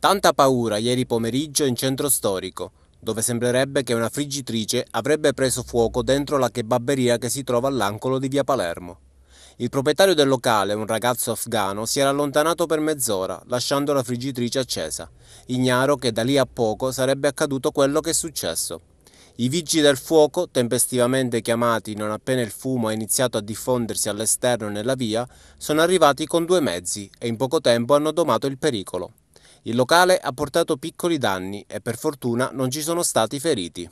Tanta paura ieri pomeriggio in centro storico, dove sembrerebbe che una friggitrice avrebbe preso fuoco dentro la kebabberia che si trova all'angolo di via Palermo. Il proprietario del locale, un ragazzo afgano, si era allontanato per mezz'ora, lasciando la friggitrice accesa, ignaro che da lì a poco sarebbe accaduto quello che è successo. I vigili del fuoco, tempestivamente chiamati non appena il fumo ha iniziato a diffondersi all'esterno nella via, sono arrivati con due mezzi e in poco tempo hanno domato il pericolo. Il locale ha portato piccoli danni e per fortuna non ci sono stati feriti.